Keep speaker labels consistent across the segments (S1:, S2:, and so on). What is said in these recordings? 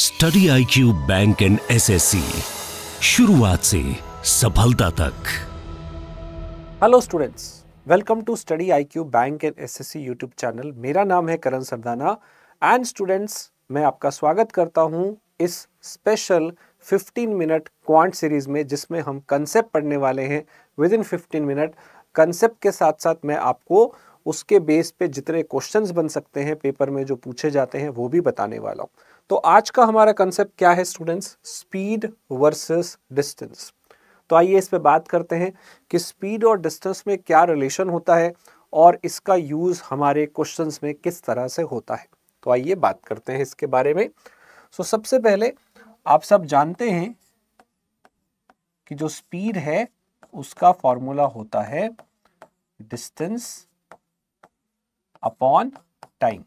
S1: Study I Q bank and SSC शुरुआत से सफलता तक hello students welcome to study I Q bank and SSC YouTube channel मेरा नाम है करण सरदाना एंड स्टूडेंट्स मैं आपका स्वागत करता हूं इस स्पेशल 15 मिनट क्वांट सीरीज में जिसमें हम कंसेप्ट पढ़ने वाले हैं विद इन 15 मिनट कंसेप्ट के साथ साथ मैं आपको उसके बेस पे जितने क्वेश्चंस बन सकते हैं पेपर में जो पूछे जाते हैं वो भी बताने वाला हूँ तो आज का हमारा कंसेप्ट क्या है स्टूडेंट्स स्पीड वर्सेस डिस्टेंस तो आइए इस पर बात करते हैं कि स्पीड और डिस्टेंस में क्या रिलेशन होता है और इसका यूज़ हमारे क्वेश्चंस में किस तरह से होता है तो आइए बात करते हैं इसके बारे में सो so, सबसे पहले आप सब जानते हैं कि जो स्पीड है उसका फॉर्मूला होता है डिस्टेंस अपॉन टाइम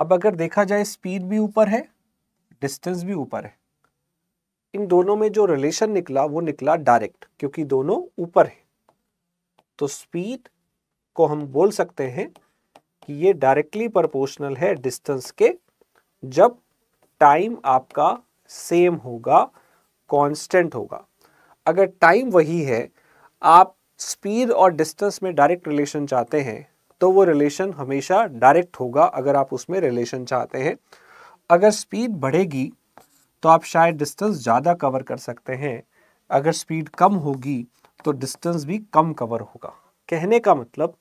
S1: अब अगर देखा जाए स्पीड भी ऊपर है डिस्टेंस भी ऊपर है इन दोनों में जो रिलेशन निकला वो निकला डायरेक्ट क्योंकि दोनों ऊपर है तो स्पीड को हम बोल सकते हैं कि ये डायरेक्टली प्रोपोर्शनल है डिस्टेंस के जब टाइम आपका सेम होगा कांस्टेंट होगा अगर टाइम वही है आप स्पीड और डिस्टेंस में डायरेक्ट रिलेशन चाहते हैं तो वो रिलेशन हमेशा डायरेक्ट होगा अगर आप उसमें रिलेशन चाहते हैं अगर स्पीड बढ़ेगी तो आप शायद डिस्टेंस ज़्यादा कवर कर सकते हैं अगर स्पीड कम होगी तो डिस्टेंस भी कम कवर होगा कहने का मतलब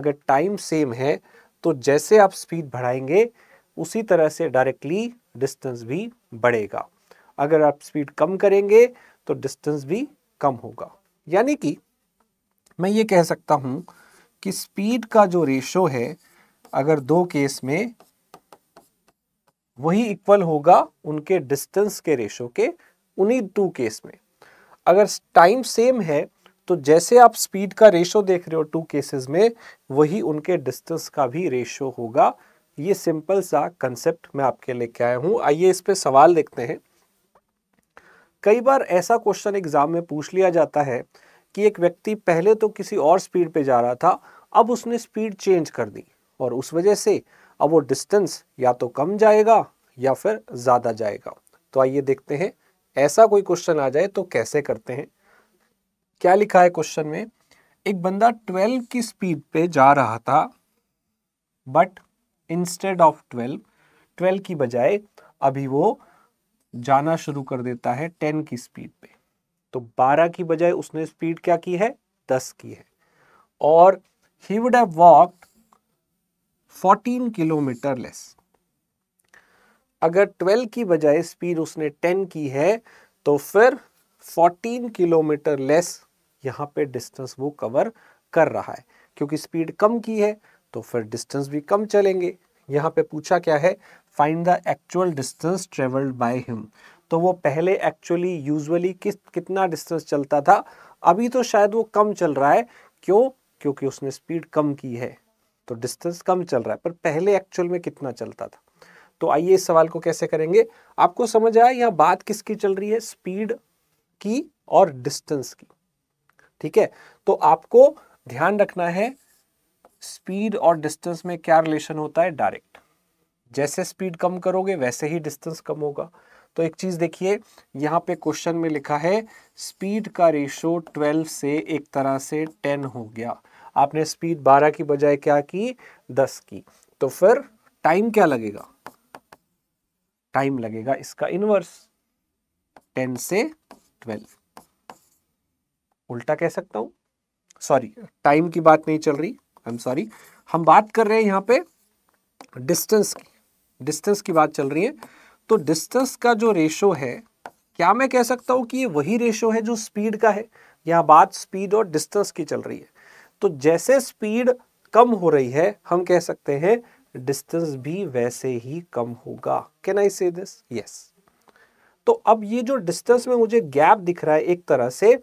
S1: अगर टाइम सेम है तो जैसे आप स्पीड बढ़ाएंगे उसी तरह से डायरेक्टली डिस्टेंस भी बढ़ेगा अगर आप स्पीड कम करेंगे तो डिस्टेंस भी कम होगा यानी कि मैं ये कह सकता हूं कि स्पीड का जो रेशो है अगर दो केस में वही इक्वल होगा उनके डिस्टेंस के रेशो के उन्हीं टू केस में अगर टाइम सेम है तो जैसे आप स्पीड का रेशो देख रहे हो टू केसेस में वही उनके डिस्टेंस का भी रेशो होगा ये सिंपल सा कंसेप्ट मैं आपके लेके आया हूं आइए इस पे सवाल देखते हैं कई बार ऐसा क्वेश्चन एग्जाम में पूछ लिया जाता है कि एक व्यक्ति पहले तो किसी और स्पीड पे जा रहा था अब उसने स्पीड चेंज कर दी और उस वजह से अब वो डिस्टेंस या तो कम जाएगा या फिर ज़्यादा जाएगा तो आइए देखते हैं ऐसा कोई क्वेश्चन आ जाए तो कैसे करते हैं क्या लिखा है क्वेश्चन में एक बंदा 12 की स्पीड पे जा रहा था बट इंस्टेड ऑफ 12 12 की बजाय अभी वो जाना शुरू कर देता है 10 की स्पीड पे तो 12 की बजाय उसने स्पीड क्या की है 10 की है और he would have walked 14 kilometre less अगर 12 की बजाय स्पीड उसने 10 की है तो फिर 14 किलोमीटर लेस यहां पे डिस्टेंस वो कवर कर रहा है क्योंकि स्पीड कम की है तो फिर डिस्टेंस भी कम चलेंगे यहां पे पूछा क्या है find the actual distance travelled by him तो वो पहले एक्चुअली यूजुअली किस कितना डिस्टेंस चलता था अभी तो शायद वो कम चल रहा है क्यों क्योंकि उसने स्पीड कम की है तो डिस्टेंस कम चल रहा है पर पहले एक्चुअल में कितना चलता था तो आइए इस सवाल को कैसे करेंगे आपको समझ आया यहाँ बात किसकी चल रही है स्पीड की और डिस्टेंस की ठीक है तो आपको ध्यान रखना है स्पीड और डिस्टेंस में क्या रिलेशन होता है डायरेक्ट जैसे स्पीड कम करोगे वैसे ही डिस्टेंस कम होगा तो एक चीज़ देखिए यहाँ पे क्वेश्चन में लिखा है स्पीड का रेशो 12 से एक तरह से 10 हो गया आपने स्पीड 12 की बजाय क्या की 10 की तो फिर टाइम क्या लगेगा टाइम लगेगा इसका इनवर्स 10 से 12 उल्टा कह सकता हूं सॉरी टाइम की बात नहीं चल रही आई एम सॉरी हम बात कर रहे हैं यहां पे डिस्टेंस की डिस्टेंस की बात चल रही है तो डिस्टेंस का जो रेशो है क्या मैं कह सकता हूं कि ये वही रेशो है जो स्पीड का है यहां बात स्पीड और डिस्टेंस की चल रही है तो जैसे स्पीड कम हो रही है हम कह सकते हैं डिस्टेंस भी वैसे ही कम होगा कैन आई से दिस यस तो अब ये जो डिस्टेंस में मुझे गैप दिख रहा है एक तरह से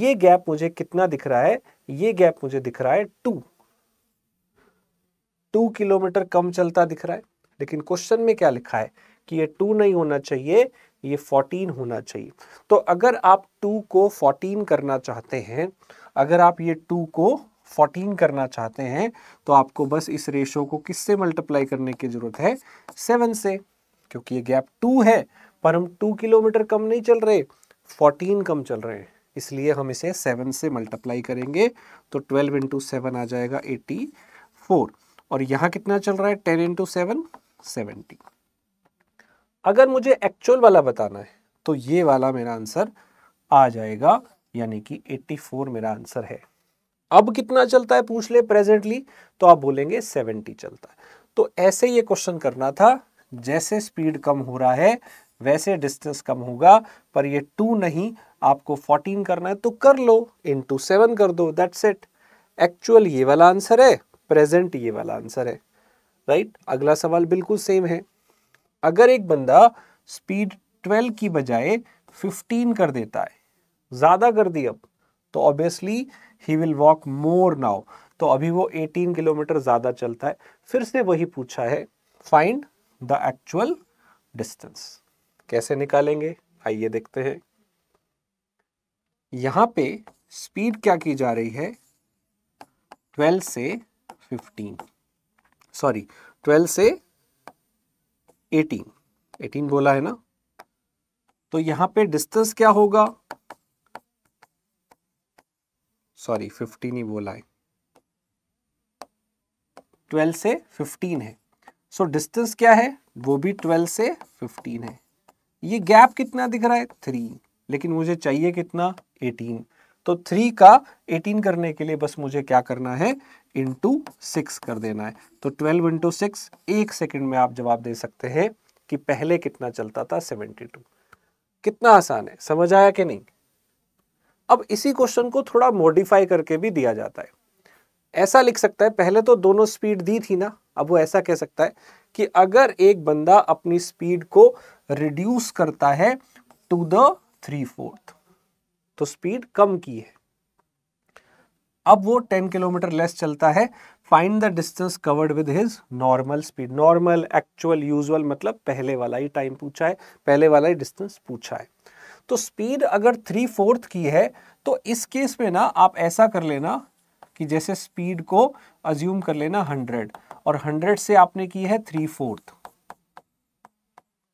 S1: ये गैप मुझे कितना दिख रहा है ये गैप मुझे दिख रहा है टू टू किलोमीटर कम चलता दिख रहा है लेकिन क्वेश्चन में क्या लिखा है कि ये टू नहीं होना चाहिए ये फोर्टीन होना चाहिए तो अगर आप टू को फोर्टीन करना चाहते हैं अगर आप ये टू को फोर्टीन करना चाहते हैं तो आपको बस इस रेशो को किससे मल्टीप्लाई करने की ज़रूरत है सेवन से क्योंकि ये गैप टू है पर हम टू किलोमीटर कम नहीं चल रहे फोर्टीन कम चल रहे हैं इसलिए हम इसे सेवन से मल्टीप्लाई करेंगे तो ट्वेल्व इंटू सेवन आ जाएगा एटी फोर और यहाँ कितना चल रहा है टेन इंटू सेवन सेवेंटी अगर मुझे एक्चुअल वाला बताना है तो ये वाला मेरा आंसर आ जाएगा यानी कि 84 मेरा आंसर है अब कितना चलता है पूछ ले प्रेजेंटली तो आप बोलेंगे 70 चलता है तो ऐसे ये क्वेश्चन करना था जैसे स्पीड कम हो रहा है वैसे डिस्टेंस कम होगा पर ये टू नहीं आपको 14 करना है तो कर लो इंटू सेवन कर दो दैट्स इट एक्चुअल ये वाला आंसर है प्रेजेंट ये वाला आंसर है राइट right? अगला सवाल बिल्कुल सेम है अगर एक बंदा स्पीड 12 की बजाय 15 कर देता है ज़्यादा कर दी अब तो obviously he will walk more now तो अभी वो 18 किलोमीटर ज़्यादा चलता है फिर से वही पूछा है फाइंड द एक्चुअल डिस्टेंस कैसे निकालेंगे आइए देखते हैं यहां पे स्पीड क्या की जा रही है 12 से 15 सॉरी 12 से एटीन एटीन बोला है ना तो यहां पे डिस्टेंस क्या होगा सॉरी फिफ्टीन ही बोला है ट्वेल्व से फिफ्टीन है सो so, डिस्टेंस क्या है वो भी ट्वेल्व से फिफ्टीन है ये गैप कितना दिख रहा है थ्री लेकिन मुझे चाहिए कितना एटीन तो थ्री का एटीन करने के लिए बस मुझे क्या करना है इंटू सिक्स कर देना है तो ट्वेल्व इंटू सिक्स एक सेकेंड में आप जवाब दे सकते हैं कि पहले कितना चलता था सेवेंटी टू कितना आसान है समझ आया कि नहीं अब इसी क्वेश्चन को थोड़ा मॉडिफाई करके भी दिया जाता है ऐसा लिख सकता है पहले तो दोनों स्पीड दी थी ना अब वो ऐसा कह सकता है कि अगर एक बंदा अपनी स्पीड को रिड्यूस करता है टू द थ्री फोर्थ तो स्पीड कम की है अब वो टेन किलोमीटर लेस चलता है find the distance covered with his normal speed normal actual usual मतलब पहले वाला ही टाइम पूछा है पहले वाला ही डिस्टेंस पूछा है तो स्पीड अगर थ्री फोर्थ की है तो इस केस में ना आप ऐसा कर लेना कि जैसे स्पीड को अज्यूम कर लेना हंड्रेड और हंड्रेड से आपने की है थ्री फोर्थ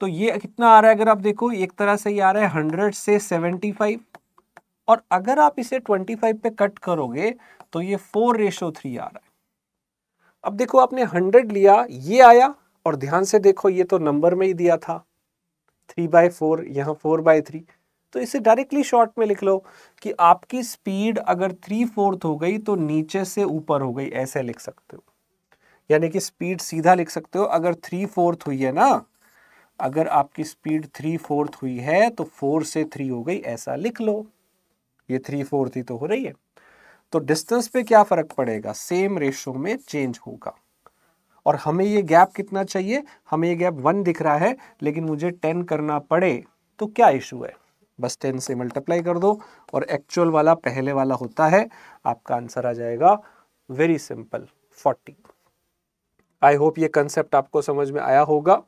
S1: तो ये कितना आ रहा है अगर आप देखो एक तरह से ये आ रहा है हंड्रेड से सेवेंटी फाइव और अगर आप इसे 25 पे कट करोगे तो ये फोर रेशो थ्री आ रहा है अब देखो आपने 100 लिया ये आया और ध्यान से देखो ये तो नंबर में ही दिया था थ्री बाय फोर यहाँ फोर बाय थ्री तो इसे डायरेक्टली शॉर्ट में लिख लो कि आपकी स्पीड अगर थ्री फोर्थ हो गई तो नीचे से ऊपर हो गई ऐसे लिख सकते हो यानी कि स्पीड सीधा लिख सकते हो अगर थ्री फोर्थ हुई है ना अगर आपकी स्पीड थ्री फोर्थ हुई है तो फोर से थ्री हो गई ऐसा लिख लो ये थ्री फोर थी तो हो रही है तो डिस्टेंस पे क्या फर्क पड़ेगा सेम रेशो में चेंज होगा और हमें ये गैप कितना चाहिए हमें ये गैप वन दिख रहा है लेकिन मुझे टेन करना पड़े तो क्या इशू है बस टेन से मल्टीप्लाई कर दो और एक्चुअल वाला पहले वाला होता है आपका आंसर आ जाएगा very simple forty I hope ये कंसेप्ट आपको समझ में आया होगा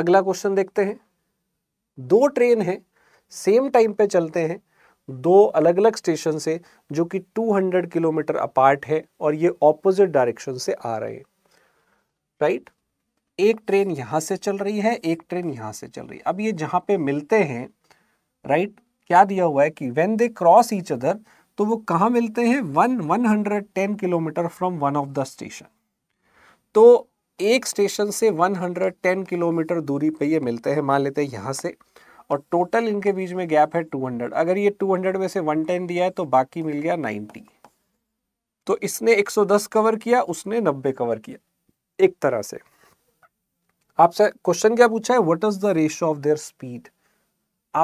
S1: अगला क्वेश्चन देखते हैं दो ट्रेन है सेम टाइम पे चलते हैं दो अलग अलग स्टेशन से जो कि 200 किलोमीटर अपार्ट है और ये ऑपोजिट डायरेक्शन से आ रहे हैं राइट एक ट्रेन यहां से चल रही है एक ट्रेन यहां से चल रही है अब ये जहां पे मिलते हैं राइट क्या दिया हुआ है कि when they cross each other तो वो कहा मिलते हैं one one hundred ten kilometre from one of the station तो एक स्टेशन से वन हंड्रेड टेन किलोमीटर दूरी पे ये मिलते हैं मान लेते हैं यहां से और टोटल इनके बीच में गैप है 200 अगर ये 200 में से 110 दिया है तो बाकी मिल गया 90 तो इसने 110 कवर किया उसने 90 कवर किया एक तरह से आपसे क्वेश्चन क्या पूछा है what is the ratio of their speed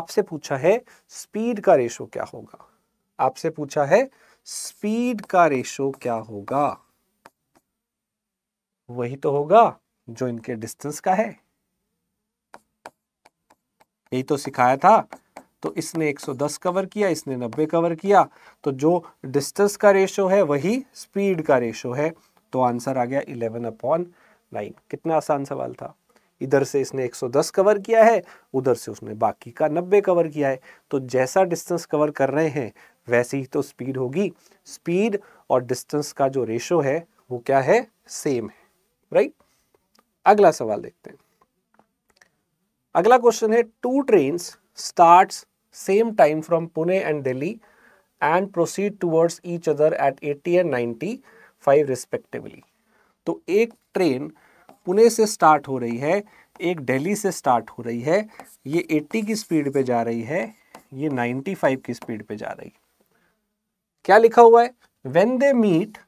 S1: आपसे पूछा है स्पीड का रेशो क्या होगा आपसे पूछा है स्पीड का रेशो क्या होगा वही तो होगा जो इनके डिस्टेंस का है यही तो सिखाया था तो इसने 110 कवर किया इसने 90 कवर किया तो जो डिस्टेंस का रेशो है वही स्पीड का रेशो है तो आंसर आ गया 11 अपॉन नाइन कितना आसान सवाल था इधर से इसने 110 कवर किया है उधर से उसने बाकी का 90 कवर किया है तो जैसा डिस्टेंस कवर कर रहे हैं वैसे ही तो स्पीड होगी स्पीड और डिस्टेंस का जो रेशो है वो क्या है सेम है राइट अगला सवाल देखते हैं अगला क्वेश्चन है two train start same time from Pune and Delhi and proceed towards each other at eighty and ninety five respectively तो एक ट्रेन पुणे से स्टार्ट हो रही है एक दिल्ली से स्टार्ट हो रही है ये 80 की स्पीड पे जा रही है ये 95 की स्पीड पे जा रही है क्या लिखा हुआ है when they meet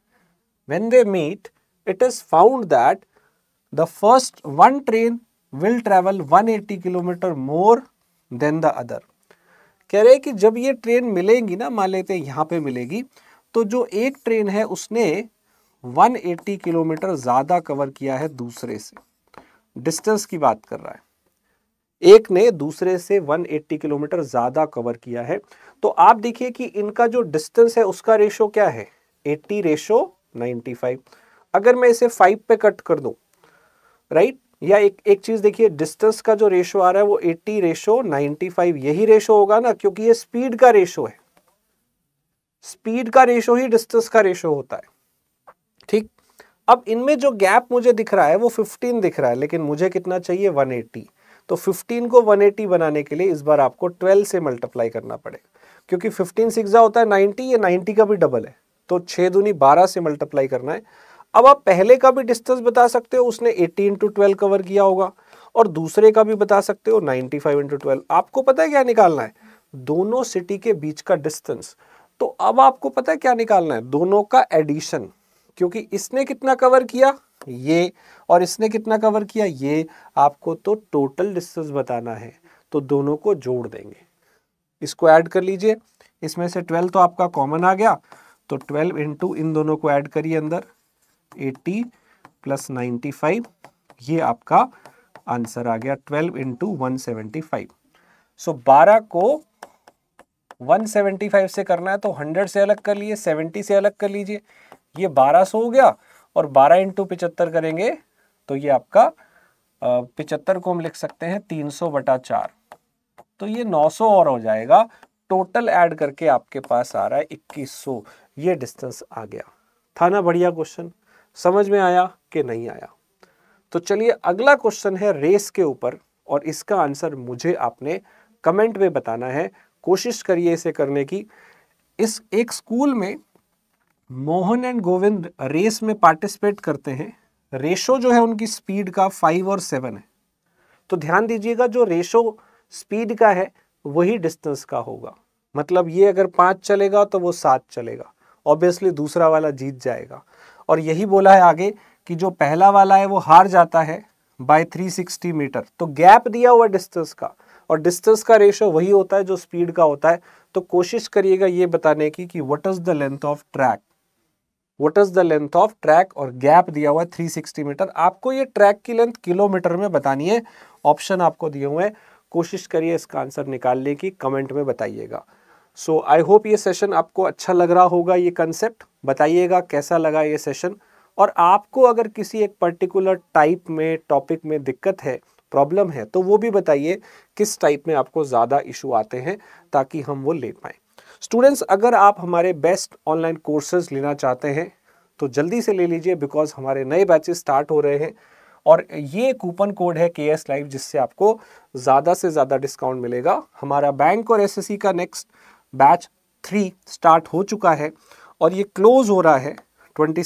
S1: when they meet it is found that the first one train will travel 180 kilometre more than the other कह रहे कि जब ये ट्रेन मिलेंगी ना मान लेते हैं यहाँ पे मिलेगी तो जो एक ट्रेन है उसने 180 किलोमीटर ज़्यादा कवर किया है दूसरे से डिस्टेंस की बात कर रहा है एक ने दूसरे से 180 किलोमीटर ज़्यादा कवर किया है तो आप देखिए कि इनका जो डिस्टेंस है उसका रेशो क्या है 80 रेशो 95 अगर मैं इसे 5 पे कट कर दूं राइट या एक एक चीज़ देखिए डिस्टेंस का जो रेशो आ रहा है वो 80 रेशो 95 यही रेशो होगा ना क्योंकि ये स्पीड का रेशो है स्पीड का रेशो ही डिस्टेंस का रेशो होता है ठीक अब इनमें जो गैप मुझे दिख रहा है वो 15 दिख रहा है लेकिन मुझे कितना चाहिए 180 तो 15 को 180 बनाने के लिए इस बार आपको 12 से मल्टीप्लाई करना पड़ेगा क्योंकि 15 सिक्सा होता है 90 ये 90 का भी डबल है तो छः दूनी बारह से मल्टीप्लाई करना है अब आप पहले का भी डिस्टेंस बता सकते हो उसने 18 इंटू ट्वेल्व कवर किया होगा और दूसरे का भी बता सकते हो 95 फाइव इंटू ट्वेल्व आपको पता है क्या निकालना है दोनों सिटी के बीच का डिस्टेंस तो अब आपको पता है क्या निकालना है दोनों का एडिशन क्योंकि इसने कितना कवर किया ये और इसने कितना कवर किया ये आपको तो टोटल डिस्टेंस बताना है तो दोनों को जोड़ देंगे इसको ऐड कर लीजिए इसमें से 12 तो आपका कॉमन आ गया तो 12 इंटू इन दोनों को ऐड करिए अंदर एट्टी प्लस नाइन्टी फाइव ये आपका आंसर आ गया twelve into one seventy five so बारह को वन सेवेंटी फाइव से करना है तो हंड्रेड से अलग कर लिए सेवेंटी से अलग कर लीजिए ये बारह सौ हो गया और बारह इंटू पिचहत्तर करेंगे तो ये आपका पिचहत्तर को हम लिख सकते हैं तीन सौ बटा चार तो ये नौ सौ और हो जाएगा टोटल ऐड करके आपके पास आ रहा है इक्कीस सौ ये डिस्टेंस आ गया था ना बढ़िया क्वेश्चन समझ में आया कि नहीं आया तो चलिए अगला क्वेश्चन है रेस के ऊपर और इसका आंसर मुझे आपने कमेंट में बताना है कोशिश करिए इसे करने की इस एक स्कूल में मोहन एंड गोविंद रेस में पार्टिसिपेट करते हैं रेशो जो है उनकी स्पीड का फाइव और सेवन है तो ध्यान दीजिएगा जो रेशो स्पीड का है वही डिस्टेंस का होगा मतलब ये अगर पाँच चलेगा तो वो सात चलेगा ऑब्वियसली दूसरा वाला जीत जाएगा और यही बोला है आगे कि जो पहला वाला है वो हार जाता है बाय 360 मीटर तो गैप दिया हुआ डिस्टेंस का और डिस्टेंस का रेशो वही होता है जो स्पीड का होता है तो कोशिश करिएगा ये बताने की कि what is the length of track what is the length of track और गैप दिया हुआ है 360 मीटर आपको ये ट्रैक की लेंथ किलोमीटर में बतानी है ऑप्शन आपको दिए हुए हैं कोशिश करिए इसका आंसर निकालने की कमेंट में बताइएगा सो आई होप ये सेशन आपको अच्छा लग रहा होगा ये कंसेप्ट बताइएगा कैसा लगा ये सेशन और आपको अगर किसी एक पर्टिकुलर टाइप में टॉपिक में दिक्कत है प्रॉब्लम है तो वो भी बताइए किस टाइप में आपको ज़्यादा इशू आते हैं ताकि हम वो ले पाएँ स्टूडेंट्स अगर आप हमारे बेस्ट ऑनलाइन कोर्सेज लेना चाहते हैं तो जल्दी से ले लीजिए बिकॉज हमारे नए बैचेस स्टार्ट हो रहे हैं और ये कूपन कोड है के एस लाइव जिससे आपको ज़्यादा से ज़्यादा डिस्काउंट मिलेगा हमारा बैंक और एसएससी का नेक्स्ट बैच थ्री स्टार्ट हो चुका है और ये क्लोज हो रहा है ट्वेंटी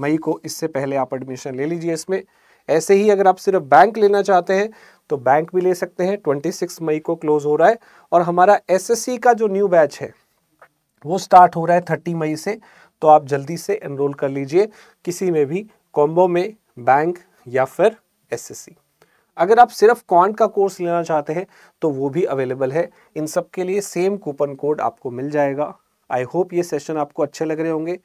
S1: मई को इससे पहले आप एडमिशन ले लीजिए इसमें ऐसे ही अगर आप सिर्फ बैंक लेना चाहते हैं तो बैंक भी ले सकते हैं 26 मई को क्लोज हो रहा है और हमारा एसएससी का जो न्यू बैच है वो स्टार्ट हो रहा है 30 मई से तो आप जल्दी से एनरोल कर लीजिए किसी में भी कॉम्बो में बैंक या फिर एसएससी अगर आप सिर्फ क्वांट का कोर्स लेना चाहते हैं तो वो भी अवेलेबल है इन सब के लिए सेम कूपन कोड आपको मिल जाएगा आई होप ये सेशन आपको अच्छे लग रहे होंगे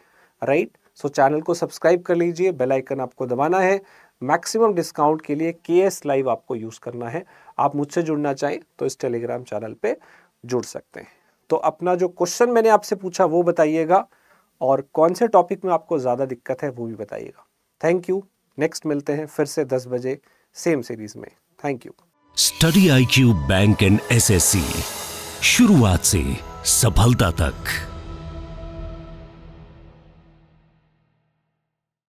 S1: right right? So so, channel को सब्सक्राइब कर लीजिए बेल आइकन आपको दबाना है मैक्सिमम डिस्काउंट के लिए के एस लाइव आपको यूज़ करना है आप मुझसे जुड़ना चाहें तो इस टेलीग्राम चैनल पे जुड़ सकते हैं तो अपना जो क्वेश्चन मैंने आपसे पूछा वो बताइएगा और कौन से टॉपिक में आपको ज़्यादा दिक्कत है वो भी बताइएगा थैंक यू नेक्स्ट मिलते हैं फिर से दस बजे सेम सीरीज में thank you study I Q bank and S शुरुआत से सफलता तक